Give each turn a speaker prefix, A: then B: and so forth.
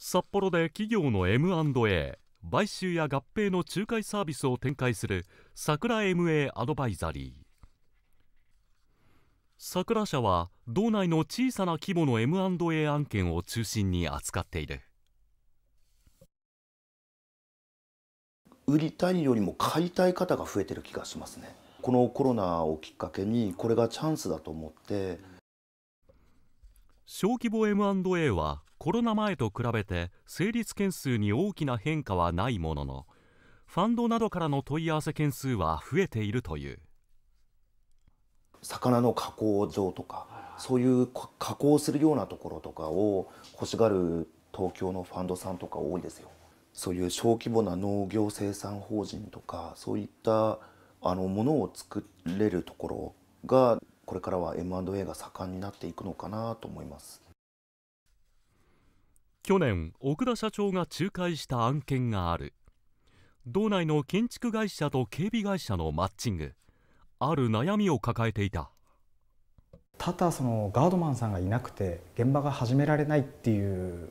A: 札幌で企業の M&A 買収や合併の仲介サービスを展開する桜 MA アドバイザリー桜社は道内の小さな規模の M&A 案件を中心に扱っている
B: 売りたいよりも買いたい方が増えてる気がしますねこのコロナをきっかけにこれがチャンス
A: だと思って小規模 M&A はコロナ前と比べて成立件数に大きな変化はないもののファンドなどからの問い合わせ件数は増えているという
B: 魚の加工場とかそういう加工するようなところとかを欲しがる東京のファンドさんとか多いですよ。そういう小規模な農業生産法人とかそういったあのものを作れるところがこれからは M&A が盛んになっていくのかなと思います。
A: 去年奥田社長が仲介した案件がある道内の建築会社と警備会社のマッチングある悩みを抱えていた
B: ただそのガードマンさんがいなくて現場が始められないっていう